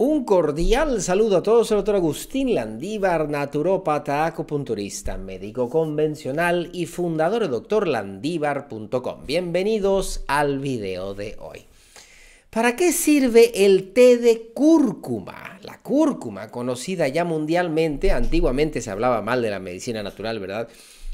Un cordial saludo a todos, el doctor Agustín Landívar, naturópata, acupunturista, médico convencional y fundador de doctorlandívar.com. Bienvenidos al video de hoy. ¿Para qué sirve el té de cúrcuma? La cúrcuma, conocida ya mundialmente, antiguamente se hablaba mal de la medicina natural, ¿verdad?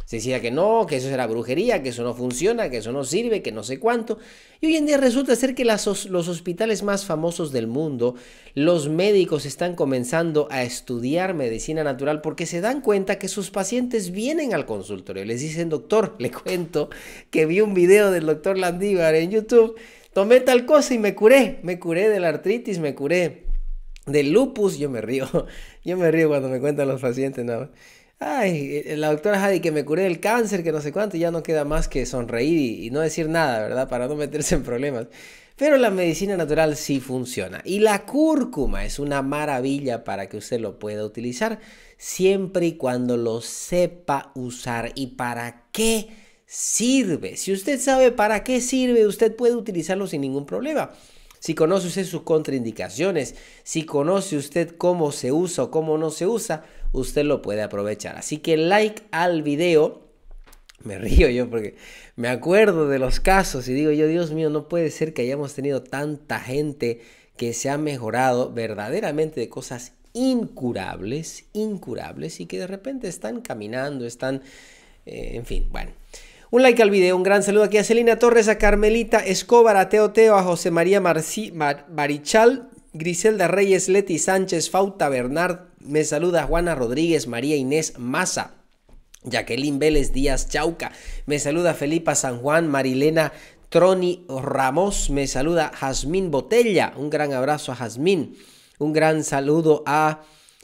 Se decía que no, que eso era brujería, que eso no funciona, que eso no sirve, que no sé cuánto. Y hoy en día resulta ser que los hospitales más famosos del mundo, los médicos están comenzando a estudiar medicina natural porque se dan cuenta que sus pacientes vienen al consultorio. Les dicen, doctor, le cuento que vi un video del doctor Landívar en YouTube, tomé tal cosa y me curé. Me curé de la artritis, me curé del lupus. Yo me río, yo me río cuando me cuentan los pacientes nada ay, eh, la doctora Jadi que me curé del cáncer, que no sé cuánto, y ya no queda más que sonreír y, no decir nada, ¿verdad? Para no meterse en problemas. Pero la medicina natural sí funciona. Y la cúrcuma es una maravilla para que usted lo pueda utilizar siempre y cuando lo sepa usar. ¿Y para qué sirve? Si usted sabe para qué sirve, usted puede utilizarlo sin ningún problema si conoce usted sus contraindicaciones, si conoce usted cómo se usa o cómo no se usa, usted lo puede aprovechar. Así que like al video. Me río yo porque me acuerdo de los casos y digo yo, Dios mío, no puede ser que hayamos tenido tanta gente que se ha mejorado verdaderamente de cosas incurables, incurables y que de repente están caminando, están, eh, en fin, bueno. Un like al video, un gran saludo aquí a Celina Torres, a Carmelita Escobar, a Teo Teo, a José María Marichal, Griselda Reyes, Leti Sánchez, Fauta Bernard, me saluda Juana Rodríguez, María Inés Maza. Jacqueline Vélez Díaz Chauca, me saluda Felipa San Juan, Marilena Troni Ramos, me saluda Jazmín Botella, un gran abrazo a Jazmín, un gran saludo a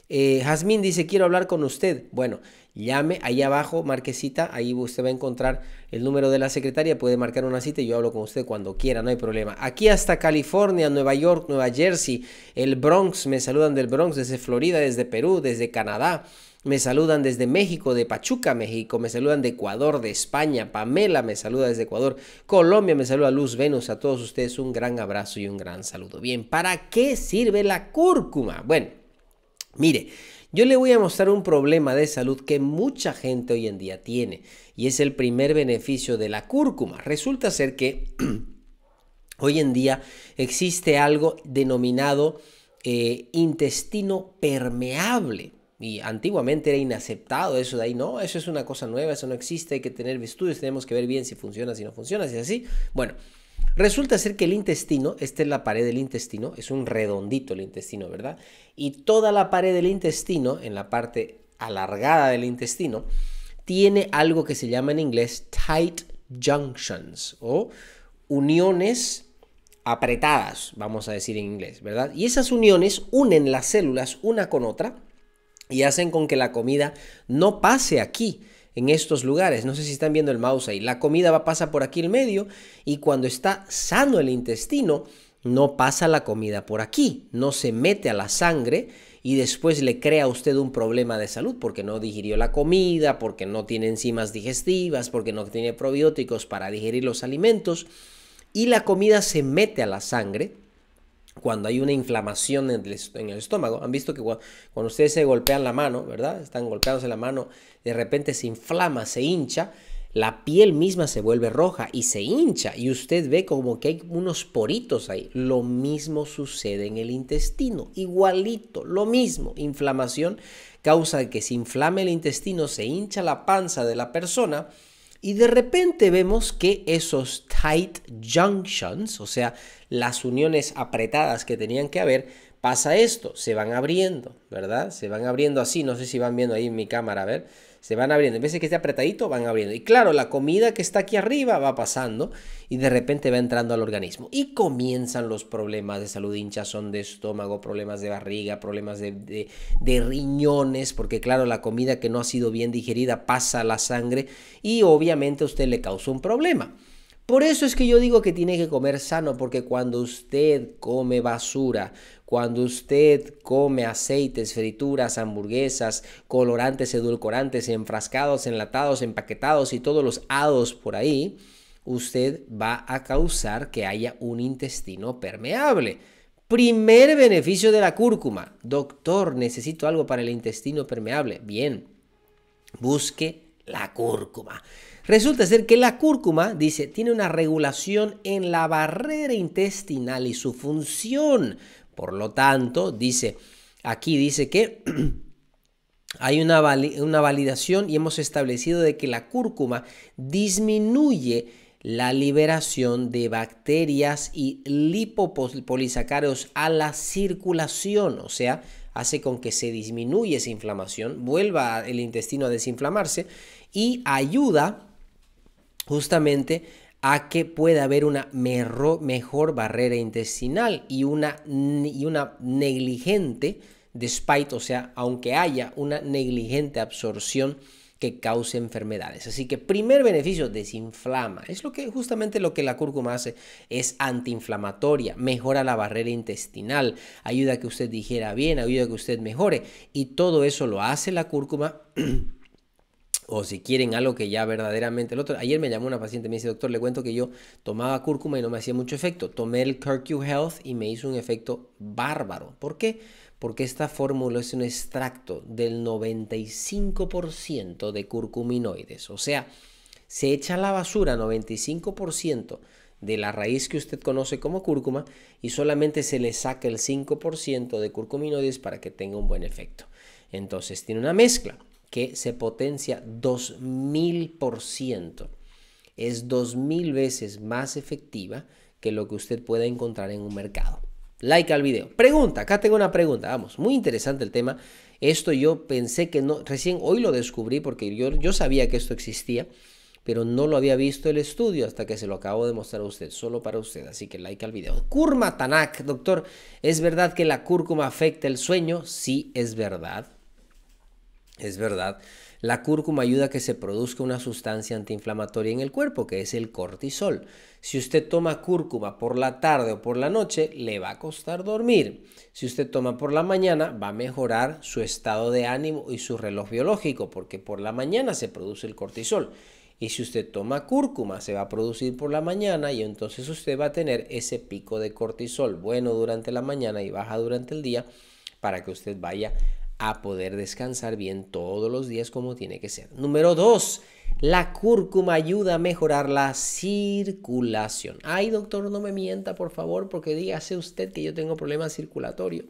eh, Jazmín dice quiero hablar con usted, bueno, llame, ahí abajo, Marquesita, ahí usted va a encontrar el número de la secretaria, puede marcar una cita y yo hablo con usted cuando quiera, no hay problema. Aquí hasta California, Nueva York, Nueva Jersey, el Bronx, me saludan del Bronx, desde Florida, desde Perú, desde Canadá. Me saludan desde México, de Pachuca, México. Me saludan de Ecuador, de España. Pamela me saluda desde Ecuador. Colombia me saluda Luz Venus. A todos ustedes un gran abrazo y un gran saludo. Bien, ¿para qué sirve la cúrcuma? Bueno, mire. Yo le voy a mostrar un problema de salud que mucha gente hoy en día tiene y es el primer beneficio de la cúrcuma. Resulta ser que hoy en día existe algo denominado eh, intestino permeable. Y antiguamente era inaceptado eso de ahí, no, eso es una cosa nueva, eso no existe, hay que tener estudios, tenemos que ver bien si funciona, si no funciona, si es así. Bueno, Resulta ser que el intestino, esta es la pared del intestino, es un redondito el intestino, ¿verdad? Y toda la pared del intestino, en la parte alargada del intestino, tiene algo que se llama en inglés tight junctions o uniones apretadas, vamos a decir en inglés, ¿verdad? Y esas uniones unen las células una con otra y hacen con que la comida no pase aquí, en estos lugares. No sé si están viendo el mouse ahí. La comida va, pasa por aquí el medio y cuando está sano el intestino, no pasa la comida por aquí, no se mete a la sangre y después le crea a usted un problema de salud porque no digirió la comida, porque no tiene enzimas digestivas, porque no tiene probióticos para digerir los alimentos y la comida se mete a la sangre cuando hay una inflamación en el, estómago. Han visto que cuando, ustedes se golpean la mano, ¿verdad? Están golpeándose la mano, de repente se inflama, se hincha, la piel misma se vuelve roja y se hincha y usted ve como que hay unos poritos ahí. Lo mismo sucede en el intestino, igualito, lo mismo. Inflamación causa que se inflame el intestino, se hincha la panza de la persona y de repente vemos que esos tight junctions, o sea, las uniones apretadas que tenían que haber, pasa esto, se van abriendo, ¿verdad? Se van abriendo así, no sé si van viendo ahí en mi cámara, a ver se van abriendo. En vez de que esté apretadito, van abriendo. Y claro, la comida que está aquí arriba va pasando y de repente va entrando al organismo. Y comienzan los problemas de salud, hinchazón de estómago, problemas de barriga, problemas de, de, riñones, porque claro, la comida que no ha sido bien digerida pasa a la sangre y obviamente usted le causa un problema. Por eso es que yo digo que tiene que comer sano, porque cuando usted come basura, cuando usted come aceites, frituras, hamburguesas, colorantes, edulcorantes, enfrascados, enlatados, empaquetados y todos los hados por ahí, usted va a causar que haya un intestino permeable. Primer beneficio de la cúrcuma. Doctor, necesito algo para el intestino permeable. Bien, busque la cúrcuma. Resulta ser que la cúrcuma, dice, tiene una regulación en la barrera intestinal y su función. Por lo tanto, dice, aquí dice que hay una, una validación y hemos establecido de que la cúrcuma disminuye la liberación de bacterias y lipopolisacáreos a la circulación, o sea, hace con que se disminuya esa inflamación, vuelva el intestino a desinflamarse y ayuda justamente a que pueda haber una mejor barrera intestinal y una, y una negligente, despite, o sea, aunque haya una negligente absorción que cause enfermedades. Así que primer beneficio, desinflama. Es lo que justamente lo que la cúrcuma hace, es antiinflamatoria, mejora la barrera intestinal, ayuda a que usted digiera bien, ayuda a que usted mejore. Y todo eso lo hace la cúrcuma. o si quieren algo que ya verdaderamente el otro. Ayer me llamó una paciente y me dice, doctor, le cuento que yo tomaba cúrcuma y no me hacía mucho efecto. Tomé el Curcu Health y me hizo un efecto bárbaro. ¿Por qué? Porque esta fórmula es un extracto del 95% de curcuminoides. O sea, se echa a la basura 95% de la raíz que usted conoce como cúrcuma y solamente se le saca el 5% de curcuminoides para que tenga un buen efecto. Entonces tiene una mezcla que se potencia 2000%. Es 2000 veces más efectiva que lo que usted pueda encontrar en un mercado. Like al video. Pregunta, acá tengo una pregunta, vamos, muy interesante el tema. Esto yo pensé que no, recién hoy lo descubrí porque yo, yo sabía que esto existía, pero no lo había visto el estudio hasta que se lo acabo de mostrar a usted, solo para usted, así que like al video. Kurma Tanak, doctor, ¿es verdad que la cúrcuma afecta el sueño? Sí, es verdad. Es verdad. La cúrcuma ayuda a que se produzca una sustancia antiinflamatoria en el cuerpo, que es el cortisol. Si usted toma cúrcuma por la tarde o por la noche, le va a costar dormir. Si usted toma por la mañana, va a mejorar su estado de ánimo y su reloj biológico, porque por la mañana se produce el cortisol. Y si usted toma cúrcuma, se va a producir por la mañana y entonces usted va a tener ese pico de cortisol bueno durante la mañana y baja durante el día para que usted vaya a poder descansar bien todos los días como tiene que ser. Número dos, La cúrcuma ayuda a mejorar la circulación. Ay, doctor, no me mienta, por favor, porque dígase usted que yo tengo problemas circulatorio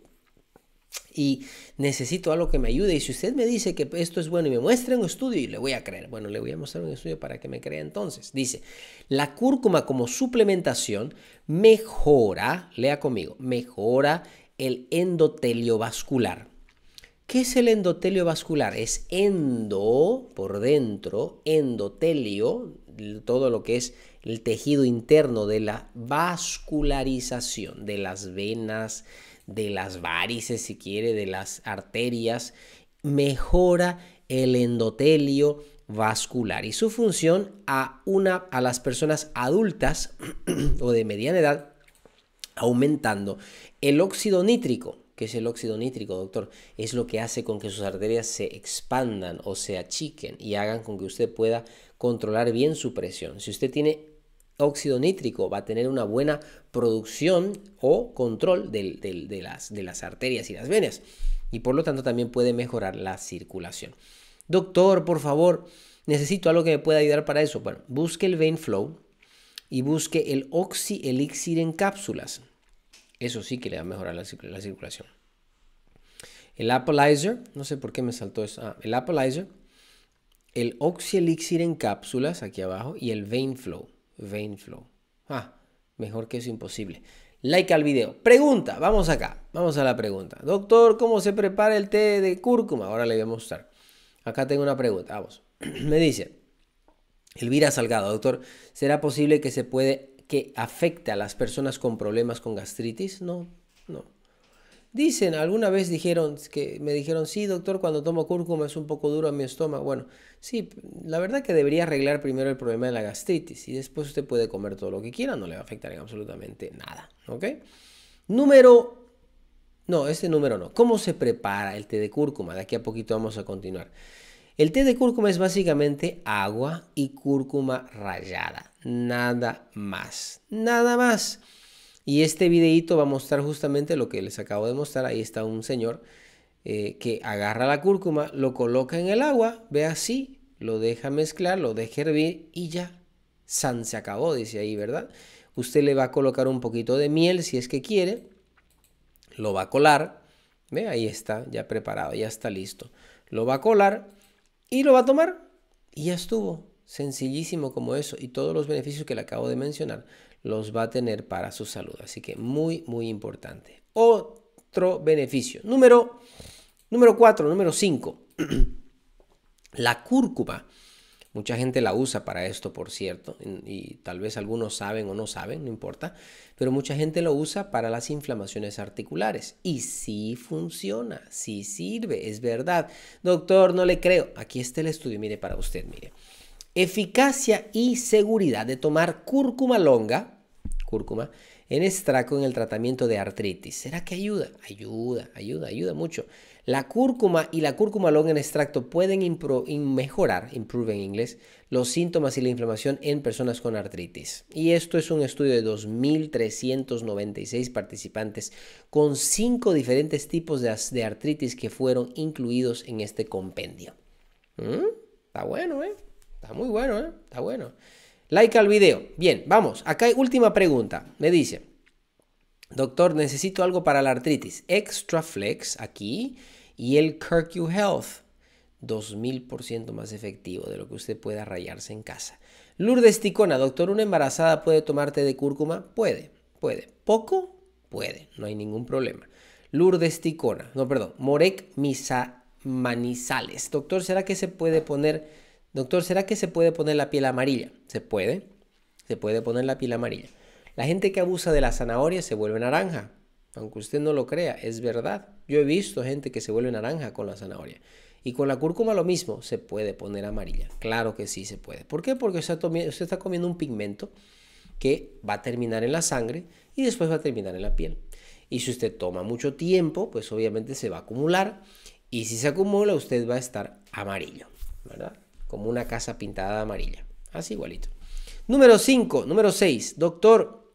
y necesito algo que me ayude. Y si usted me dice que esto es bueno y me muestra un estudio, y le voy a creer. Bueno, le voy a mostrar un estudio para que me crea entonces. Dice, la cúrcuma como suplementación mejora, lea conmigo, mejora el endotelio vascular. ¿Qué es el endotelio vascular? Es endo por dentro, endotelio, todo lo que es el tejido interno de la vascularización de las venas, de las varices, si quiere, de las arterias, mejora el endotelio vascular y su función a una a las personas adultas o de mediana edad aumentando el óxido nítrico que es el óxido nítrico, doctor, es lo que hace con que sus arterias se expandan o se achiquen y hagan con que usted pueda controlar bien su presión. Si usted tiene óxido nítrico va a tener una buena producción o control de, las, de las arterias y las venas y por lo tanto también puede mejorar la circulación. Doctor, por favor, necesito algo que me pueda ayudar para eso. Bueno, busque el Vein Flow y busque el Oxy Elixir en cápsulas. Eso sí que le va a mejorar la, circulación. El Appleizer. no sé por qué me saltó eso. Ah, el Appleizer. el Oxyelixir en cápsulas aquí abajo y el Vein Flow. Vein Flow. Ah, mejor que eso imposible. Like al video. Pregunta, vamos acá. Vamos a la pregunta. Doctor, ¿cómo se prepara el té de cúrcuma? Ahora le voy a mostrar. Acá tengo una pregunta. Vamos. me dice. Elvira Salgado, doctor, ¿será posible que se puede que afecta a las personas con problemas con gastritis? No, no. Dicen, alguna vez dijeron que me dijeron, sí, doctor, cuando tomo cúrcuma es un poco duro a mi estómago. Bueno, sí, la verdad que debería arreglar primero el problema de la gastritis y después usted puede comer todo lo que quiera, no le va a afectar en absolutamente nada. ¿Ok? Número. No, este número no. ¿Cómo se prepara el té de cúrcuma? De aquí a poquito vamos a continuar. El té de cúrcuma es básicamente agua y cúrcuma rallada, nada más, nada más. Y este videito va a mostrar justamente lo que les acabo de mostrar. Ahí está un señor eh, que agarra la cúrcuma, lo coloca en el agua, ve así, lo deja mezclar, lo deja hervir y ya. San se acabó, dice ahí, ¿verdad? Usted le va a colocar un poquito de miel si es que quiere, lo va a colar, ve, ahí está, ya preparado, ya está listo. Lo va a colar y lo va a tomar y ya estuvo. Sencillísimo como eso y todos los beneficios que le acabo de mencionar los va a tener para su salud. Así que muy, muy importante. Otro beneficio. Número, número 4, número 5. La cúrcuma Mucha gente la usa para esto, por cierto, y tal vez algunos saben o no saben, no importa, pero mucha gente lo usa para las inflamaciones articulares. Y sí funciona, sí sirve, es verdad. Doctor, no le creo. Aquí está el estudio, mire para usted, mire. Eficacia y seguridad de tomar cúrcuma longa, cúrcuma, en extracto en el tratamiento de artritis. ¿Será que ayuda? Ayuda, ayuda, ayuda mucho. La cúrcuma y la cúrcuma long en extracto pueden mejorar, improve en inglés, los síntomas y la inflamación en personas con artritis. Y esto es un estudio de 2.396 participantes con 5 diferentes tipos de, artritis que fueron incluidos en este compendio. ¿Mm? Está bueno, ¿eh? Está muy bueno, ¿eh? Está bueno. Like al video. Bien, vamos. Acá hay última pregunta. Me dice, doctor, necesito algo para la artritis. Extra Flex aquí y el Curcu Health. 2000% más efectivo de lo que usted pueda rayarse en casa. Lourdes Ticona, doctor, ¿una embarazada puede tomarte de cúrcuma? Puede, puede. ¿Poco? Puede, no hay ningún problema. Lourdes Ticona, no, perdón, Morec Misa Manizales. Doctor, ¿será que se puede poner Doctor, ¿será que se puede poner la piel amarilla? Se puede. Se puede poner la piel amarilla. La gente que abusa de la zanahoria se vuelve naranja. Aunque usted no lo crea, es verdad. Yo he visto gente que se vuelve naranja con la zanahoria. Y con la cúrcuma lo mismo, se puede poner amarilla. Claro que sí se puede. ¿Por qué? Porque usted está comiendo un pigmento que va a terminar en la sangre y después va a terminar en la piel. Y si usted toma mucho tiempo, pues obviamente se va a acumular. Y si se acumula, usted va a estar amarillo. ¿Verdad? como una casa pintada de amarilla. Así igualito. Número 5, número 6, doctor,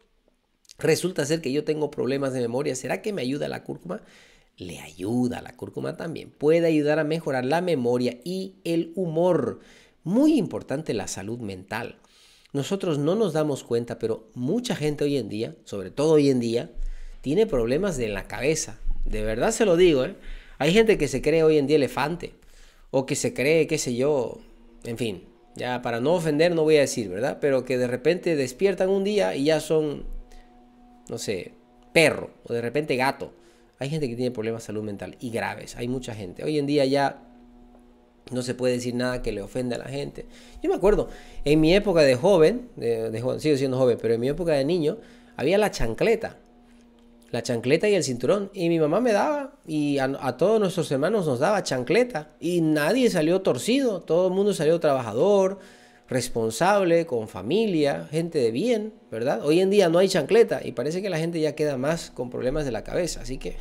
resulta ser que yo tengo problemas de memoria, ¿será que me ayuda la cúrcuma? Le ayuda la cúrcuma también, puede ayudar a mejorar la memoria y el humor. Muy importante la salud mental. Nosotros no nos damos cuenta, pero mucha gente hoy en día, sobre todo hoy en día, tiene problemas de la cabeza. De verdad se lo digo, ¿eh? Hay gente que se cree hoy en día elefante, o que se cree, qué sé yo, en fin, ya para no ofender no voy a decir, ¿verdad? Pero que de repente despiertan un día y ya son, no sé, perro o de repente gato. Hay gente que tiene problemas de salud mental y graves, hay mucha gente. Hoy en día ya no se puede decir nada que le ofenda a la gente. Yo me acuerdo, en mi época de joven, de, sigo siendo joven, pero en mi época de niño, había la chancleta la chancleta y el cinturón. Y mi mamá me daba, y a, todos nuestros hermanos nos daba chancleta. Y nadie salió torcido, todo el mundo salió trabajador, responsable, con familia, gente de bien, ¿verdad? Hoy en día no hay chancleta y parece que la gente ya queda más con problemas de la cabeza, así que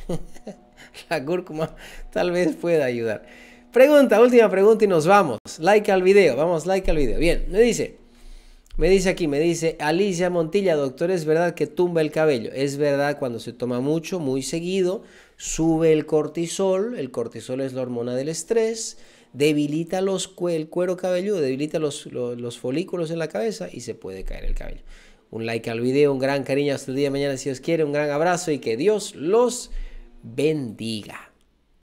la cúrcuma tal vez pueda ayudar. Pregunta, última pregunta y nos vamos. Like al video, vamos, like al video. Bien, me dice... Me dice aquí, me dice Alicia Montilla, doctor, es verdad que tumba el cabello. Es verdad cuando se toma mucho, muy seguido, sube el cortisol. El cortisol es la hormona del estrés. Debilita los, el cuero cabelludo, debilita los, los folículos en la cabeza y se puede caer el cabello. Un like al video, un gran cariño hasta el día de mañana si Dios quiere, un gran abrazo y que Dios los bendiga.